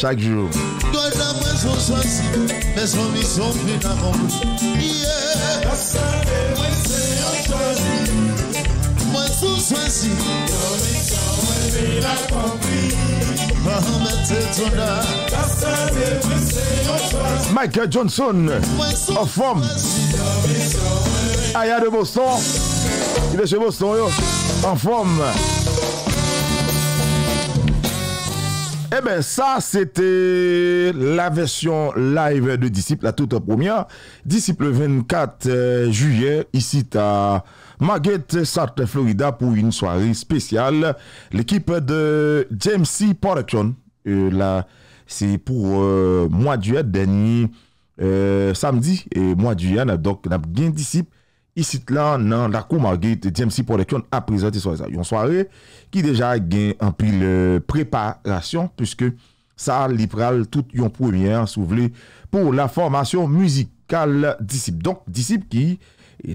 Chaque jour. Michael Johnson, en forme. Aya de Boston, il est chez Boston, yo. en forme. Eh bien, ça, c'était la version live de Disciple, la toute première. Disciple 24 euh, juillet, ici à Maguette, Sartre, Florida, pour une soirée spéciale. L'équipe de James C. Production, euh, là, c'est pour moi euh, mois de dernier, samedi, et mois de juillet, donc, on a Disciple. isit lan nan lakou magi te djem si pwolekyon aprizati sou yon sware ki deja gen anpil preparasyon pwiske sa lipral tout yon pwemyen sou vle pou la formasyon muzikal disip. Donk disip ki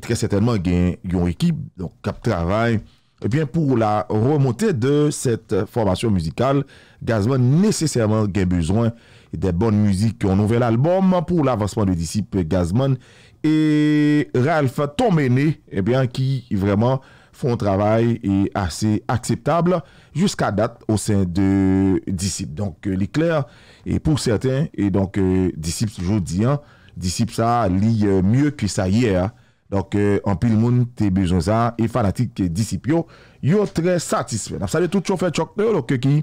tre setenman gen yon ekib, donk kap travay ebyen eh pou la remote de set formasyon muzikal gazman neseserman gen bezwen De bon mouzik ki an nouvel alboum pou l'avansman de Disip Gazman E Ralph Tomene, ebyan ki vreman fon travay e ase akseptable Juska dat ou sen de Disip Donk Likler, e pou certain, e donk Disip soujou diyan Disip sa liye mye ki sa yer Donk an pil moun te bejonsan e fanatik Disip yo Yo tre satisfen, ap sa de tout choufe chokte yo lo ke ki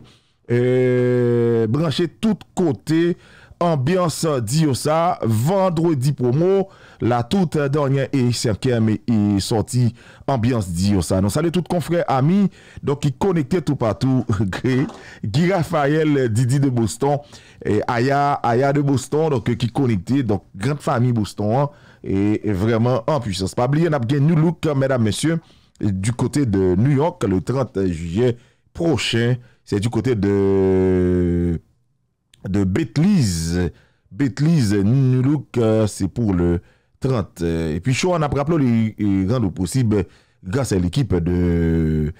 brancher branché tout côté ambiance Diosa vendredi promo la toute dernière et cinquième et sortie ambiance Diosa non salut tout confrères amis donc qui connecté tout partout Guy Raphaël Didi de Boston et Aya Aya de Boston donc qui connecté donc grande famille Boston hein, et, vraiment en puissance pas oublier bien New look mesdames messieurs du côté de New York le 30 juillet prochain Sè di kote de Bethliz. Bethliz, Ninilouk, euh, sè pou le 30. E pi Chouan apraplou li grand ou posib grase l'ekip de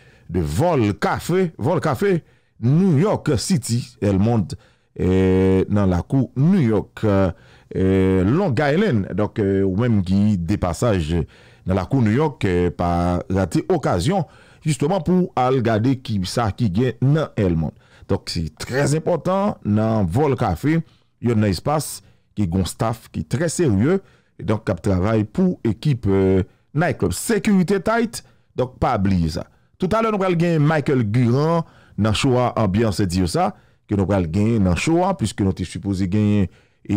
Volcafe. Volcafe, New York City. El monde nan euh, la kou New York. Euh, Long Island, ou menm ki depasaj nan la kou New York pa rate okasyon. Justoman pou al gade ki sa ki gen nan elman. Dok si trez impotant nan vol kafe, yon nan espas ki gon staf ki trez serye, et donk kap trabay pou ekip e, Nike. Sekurite tight, donk pa bliye sa. Tout alè nou kal gen Michael Gurant nan showa ambyansè diyo sa, ke nou kal gen nan showa, pwiske nou te supose gen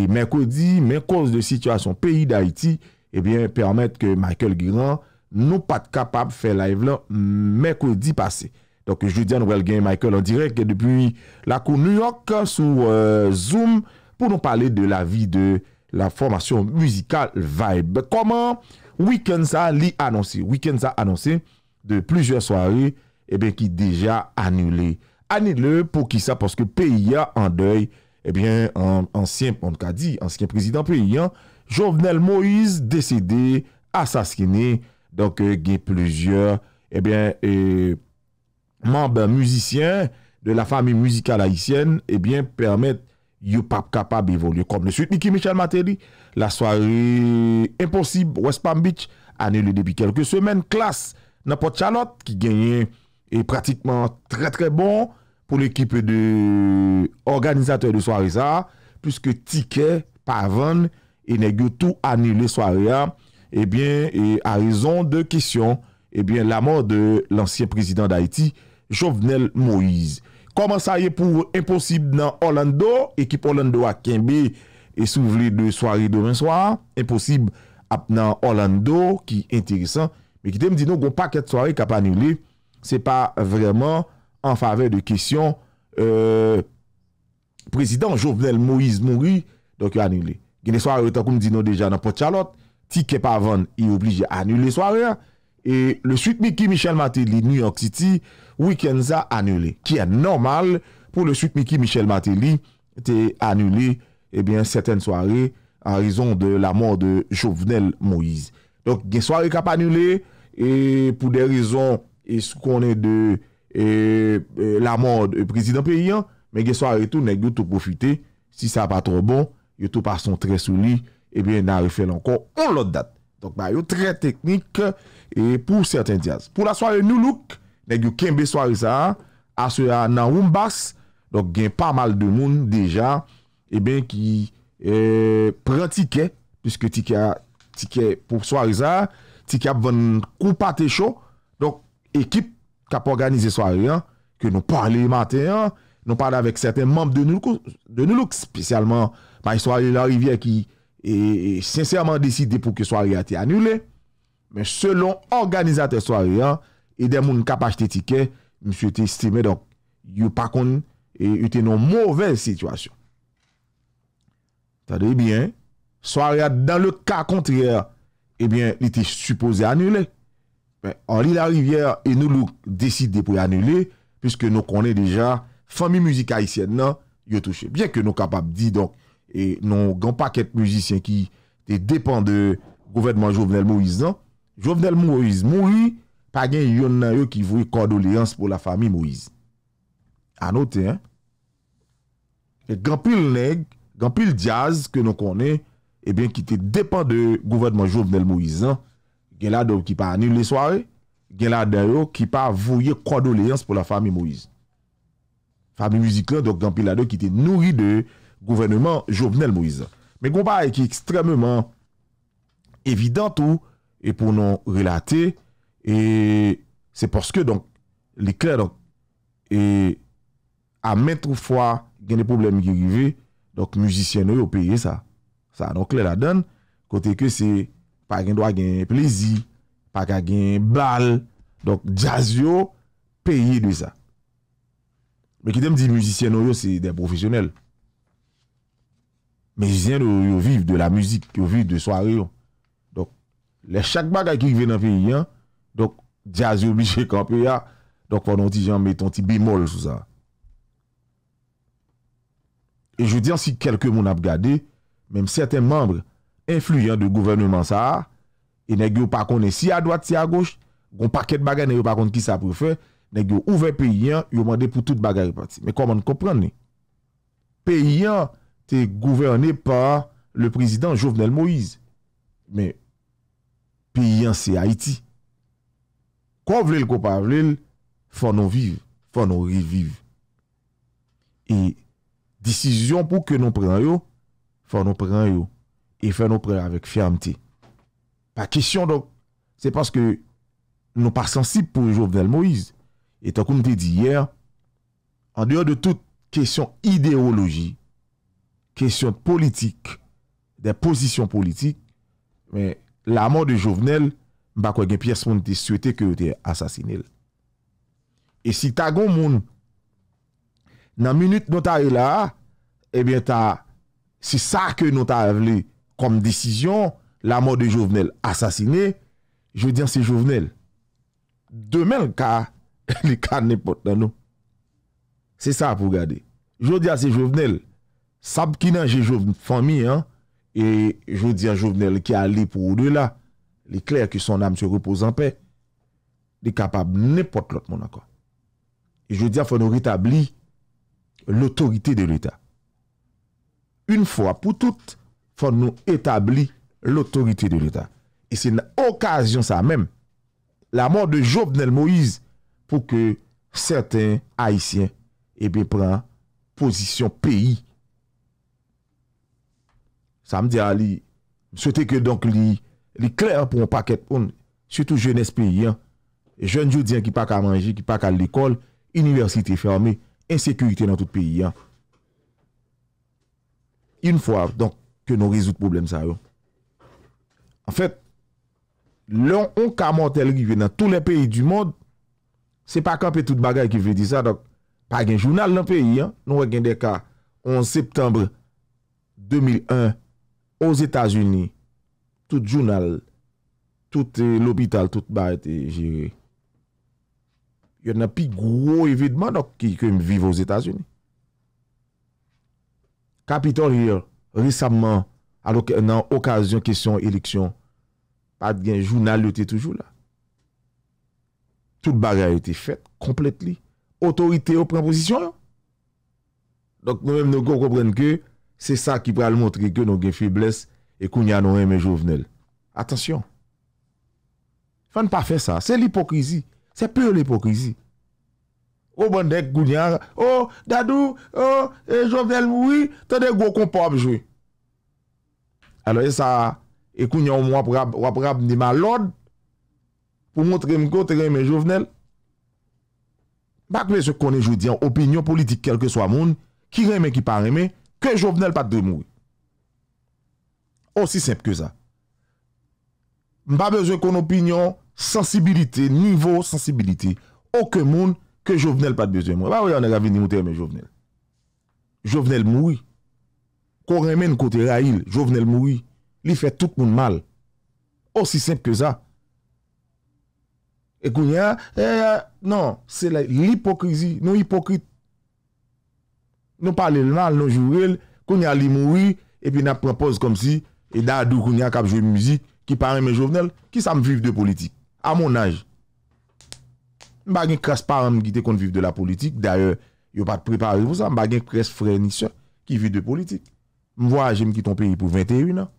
men kodi, men kose de situasyon peyi da iti, ebyen eh permèt ke Michael Gurant nous pas capable de faire live là mercredi passé. Donc jeudi nous Michael en direct depuis la cour New York sur euh, Zoom pour nous parler de la vie de la formation musicale Vibe. Comment Weekend a li annoncé, Weekend a annoncé de plusieurs soirées et eh bien, qui déjà annulé Annulé pour qui ça parce que pays en deuil eh bien en, ancien on dit ancien président Pia Jovenel Moïse décédé assassiné Donk euh, gen plezyor Ebyen eh euh, Mamban muzisyen De la fami muzikal haisyen Ebyen eh permèt Yopap kapab evolye Kom le süt La swary Imposib West Palm Beach Anile debi kelke semen Klas Napot chalot Ki genye E pratikman Tre tre bon Pou l'ekip de Organizatèr de swary sa Pouske tikè Pavan E negyotou Anile swary a Ebyen, eh e a rezon de kesyon, ebyen eh la mor de lansyen prezident d'Haïti, Jovenel Moïse. Koman sa ye pou imposib nan Orlando, ekip Orlando a kenbe, e sou vle de soarey domen soare, imposib ap nan Orlando, ki enteresan. Mekite mdino, goun paket soarey kap anile, se pa vreman an favey de kesyon, euh, prezident Jovenel Moïse mouri, donke anile. Gine soarey otakoun mdino deja nan Pochalot, Tikep avan, i oblige anule soare, e le suit Miki Michel Mateli, New York City, Weekends a anule, ki an normal, pou le suit Miki Michel Mateli, te anule, ebyen, eh seten soare, an rizon de la mou de Chauvenel Moïse. Donk, gen soare kap anule, e pou de rizon, e skou konen de la mou de Prezident Péyan, men gen soare tou, nek yo tou profite, si sa pa tro bon, yo tou pason tre soli, e eh bè nan refèl an kon on lot dat. Donk ba yo tre teknik, e pou certain dias. Pou la soarye nou luk, neg yo kembe soarye sa, aswe a nan woumbas, donk gen pa mal de moun eh deja, e euh, bè ki prantike, piske tike pou soarye sa, tike ap voun koupate cho, donk ekip kap organize soarye an, ke nou parle maten an, nou parle avèk seten moun de nou luk, de nou luk spesyalman, ba yi soarye la rivye ki, E sensèrman deside pou ke swaria te anulè, men selon organizatè swaria, edè moun kapache te tikè, mswe te estime, yo pakoun, et yote nou mouvel situasyon. Tade, ebyen, eh swaria dan le ka kontryè, ebyen, eh ite suppose anulè. An li la rivyè, e nou lou deside pou anulè, pwiske nou konè deja, fami mouzika isyè nan, yo touche. Bien ke nou kapap di, anou, E nou gen paket moujisyen ki te depan de Gouvernement Jouvenel Mouizan Jouvenel Mouizan moui Pagen yon nan yo ki vouye kondoleans pou la fami Mouiz Anote e Gen pil leg, gen pil jazz ke nou konen E ben ki te depan de Gouvernement Jouvenel Mouizan Gen la do ki pa anil le sware Gen la da yo ki pa vouye kondoleans pou la fami Mouiz Fami mouzikan, gen pil la do ki te noui de Gouvernement Jovenel Moïse. Men konpare ki ekstremement evidentou e pou non relate e se porske le kler e ametou fwa gen e problemi ge give mousisyen yo peye sa. Sa anon kler adan, kote ke se pa gen doa gen plezi, pa gen bal, jazyo, peye de sa. Men ki dem di mousisyen yo, se den profesyonel. Men jizyen yo yo viv de la müzik, yo viv de soaryon. Donk, lè chak bagay ki yon ven nan peyi yon, donk, jaz yo bichè kampè ya, donk, ponon ti jen meton ti bimol sou sa. E jou diyon si kelke moun ap gade, menm seten membre, influyen de gouvernement sa, e nèk yo pa konen si a doat, si a goch, gon pa ket bagay nèk yo pa konen ki sa pou fè, nèk yo ouve peyi yon, yo mande pou tout bagay pati. Men komon kompran ne? Peyi yon, te gouverne pa le prezident Jovenel Moïse. Me, piyan se Haiti. Kwa vlel, kwa pa vlel, fwa nou viv, fwa nou reviv. E disizyon pou ke nou prena yo, fwa nou prena yo. E fwa nou prena yo avek fermte. Pa kesyon do, se paske nou pa sensib pou Jovenel Moïse. E to koum te di yer, an deyo de tout kesyon ideologi, kesyon politik, de posisyon politik, la mor de jovenel, bakwa gen piyes moun te souete ke yo te asasinel. E si ta goun moun, nan minute nou ta e la, ebyen ta, si sa ke nou ta avle kom disisyon, la mor de jovenel asasinel, je diyan se jovenel. Demen ka, li ka nepot nan nou. Se sa pou gade. Je diyan se jovenel, Sab ki nan je jovne fami an, e jwè diyan jovnel ki a li pou ou de la, li kler ki son am se repos an pe, li kapab nèpot lot moun akon. E jwè diyan fò nou retabli l'autorite de l'Etat. Un fò pou tout, fò nou etabli l'autorite de l'Etat. E se nan okasyon sa mèm, la mò de jovnel Moïse, pou ke sèten eh haisyen ebe pran posisyon peyi Sa m di a li, m sote ke donk li, li kler pou an paket on, sè tou jènes peyi an, jèn djou diyan ki pak a manji, ki pak a l'ekol, universite ferme, ensekurite nan tout peyi an. Yon fwa, donk ke nou rezout problem sa yon. An fèt, lè yon kamantèl ki vè nan tout le peyi du mod, se pak an pe tout bagay ki vè di sa, donk pa gen jounal nan peyi an, nou wè gen dek a 11 septembre 2001, Os Etats-Unis, tout jounal, tout eh, l'hôpital, tout bar ete jiri. Yon api gwo evidman dok ki kem vive os Etats-Unis. Kapiton yor, resabman, alok nan okasyon, kesyon, eleksyon, pat gen jounal yote toujou la. Tout bar yote fet, komplet li. Otorite yon pren posisyon la. Dok nou men nou go repren ke... Se sa ki pral montre ke nou gen fibles E kounyan nou reme jovenel Atensyon Fan pa fe sa, se l'hipokrizi Se pe l'hipokrizi O bon dek kounyan O dadou, o e jovenel Ouwi, te dek wakon pa ap jwe Alo e sa E kounyan wap rab Ni malod Po montre mkote reme jovenel Bakme se kone jwe Dian opinyon politik kelke swa moun Ki reme ki pa reme Ke jovenel pat de moui. Osi semp ke za. Mba bezwen kon opinyon, sensibilite, nivou sensibilite. Ok moun, ke jovenel pat bezwen moui. Ba wè ane gavini moutè mè jovenel. Jovenel moui. Kon remen kote ra il, jovenel moui. Li fè tout moun mal. Osi semp ke za. E koun ya, e eh, ya, nan, se la, li pokrizi, nou ipokrit. Nou pale nan, nou jurel, kounya li moui, epi nan propose kom si, e da adou kounya kap jowe mouzi, ki pare men jovenel, ki sa m viv de politik. A moun anj. M bagen kras para m gite kon viv de la politik, daye, yo pat prepare vo sa, m bagen kres fre nisya, ki viv de politik. M voyajem ki ton peyi pou 21 an.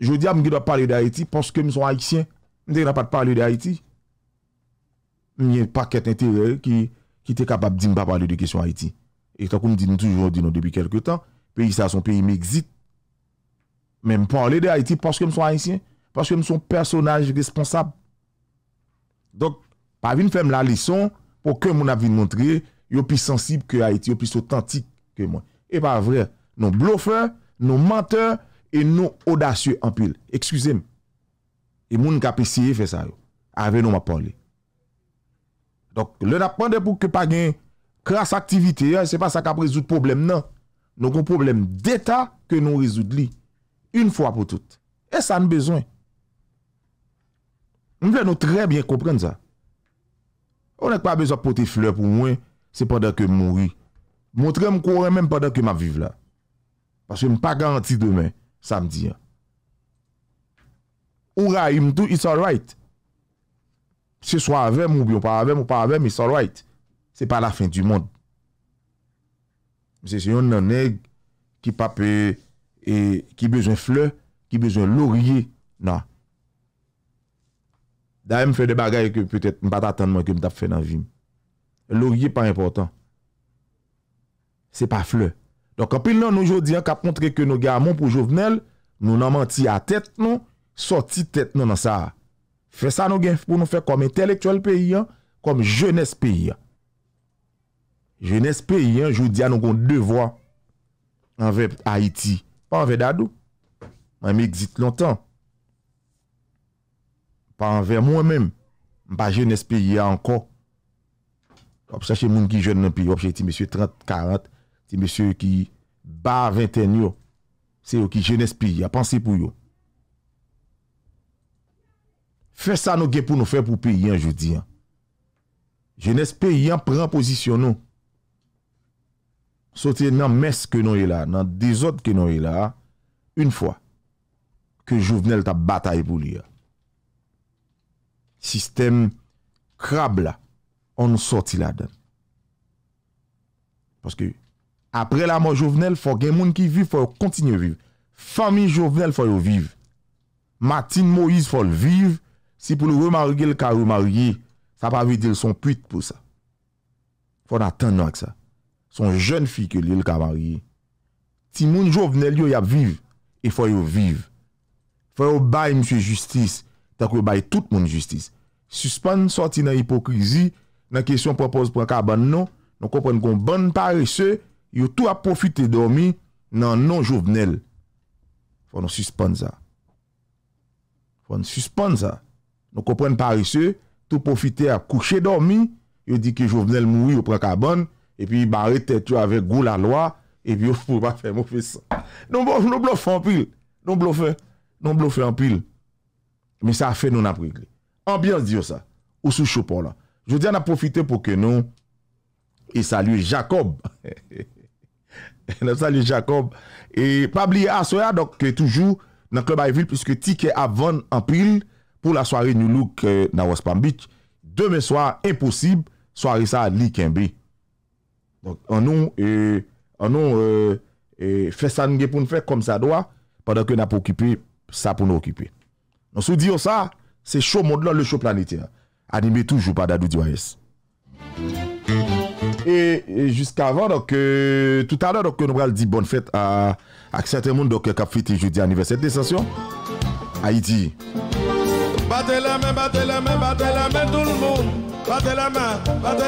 Jodi a m gida pale de Haiti, poske m son Haitien, m dey na pat pale de Haiti. M yon paket intere, ki te kapab di m pa pale de kesyon Haiti. E takoun di nou toujou di nou debi kelke tan, pe yi sa son pe yi me exit. Men m pou anle de Haiti, paske m son Haitien, paske m son personaj responsable. Donk, pa vin fèm la lison, pou ke moun ap vin montre, yo pi sensib ke Haiti, yo pi sotantik ke moun. E pa vre, nou blofe, nou menteur, e nou odasye ampil. Ekskusem. E moun kapisye fè sa yo. A ven nou m ap anle. Donk, lè napande pou ke pa gen yon, kras aktivite yon, se pa sa ka prezout problem nan. Non kon problem deta ke nou rezout li. Un fwa pou tout. E sa nou bezon. Mwen nou tre bien kompren za. On ek pa bezon pote flep ou mwen, se pandan ke mounri. Montre m kon remen pandan ke m aviv la. Paske m pa garanti demen, samdi. Ou ra im tou, it's alright. Se swa avem ou bi, ou pa avem, it's alright. Se pa la fin du moun. Mse se yon nan neg ki pa pe ki bezon fle, ki bezon lorye nan. Da yon mfe de bagay ke peutet mpa ta tanman ke mta fe nan jim. Lorye pa important. Se pa fle. Don kapil nan noujodi an kap kontre ke nou gen amon pou jovenel nou nan manti a tet nou soti tet nou nan sa. Fe sa nou gen pou nou fe kom intelektual peyi an kom jenes peyi an. Je nes peyi an joudi an nou kon devwa anve Aiti. Pa anve dadou. Man me exit lontan. Pa anve mwen menm. Mpa je nes peyi an kon. Kwa psa che moun ki joun nan piyo. Pse ti msye 30, 40, ti msye ki bar 21 yo. Se yo ki je nes peyi an. Pansi pou yo. Fè sa nou gen pou nou fè pou peyi an joudi an. Je nes peyi an pren posisyon nou. Sote nan mes ke nou e la, nan dezot ke nou e la, un fwa, ke jouvnel ta batay pou li ya. Sistem krab la, an soti la den. Paske, apre la man jouvnel, fwa gen moun ki viv fwa yon kontinye viv. Fami jouvnel fwa yon viv. Matin Moïse fwa yon viv, si pou nou remarugye l ka remarugye, sa pa vide l son puit pou sa. Fwa nan tan nan ksa. Son jen fi ke li l kavariye. Ti moun jovenel yo yap viv, e fwa yo viv. Fwa yo bay msye justice, tak yo bay tout moun justice. Suspon soti nan hipokrizi, nan kesyon propos pran kabon nou, nou kompon kon bon parise, yo tou ap profite domi, nan non jovenel. Fwa nou suspon za. Fwa nou suspon za. Nou kompon parise, tou profite akouche domi, yo di ki jovenel moui ou pran kabon, E pi barre te tu ave gou la lwa. E pi ou pou ba fe mou fe san. Non blofe anpil. Non blofe anpil. Men sa fe nou nan pregre. Ambyance diyo sa. Ou sou choupon la. Jou diya nan profite pou ke nou. E euh, salye Jakob. E nan salye Jakob. E pabli asoya. Dok ke toujou nan klub Ayvil. Piske tike avon anpil. Pou la soare nou luk nan Waspambit. Deme soare imposib. Soare sa likenbe. an nou fè san gen pou nou fèk kom sa doa, padan ke na pou okipè sa pou nou okipè sou diyo sa, se show modlon le show planitè anime toujou padadou diwa es e jisk avan euh, tout adan nou kal di bon fèt ak certain moun kap fiti joudi aniversèt desasyon Haiti Bate la men, bate la men, bate la men tout l'moun, bate la men, bate la men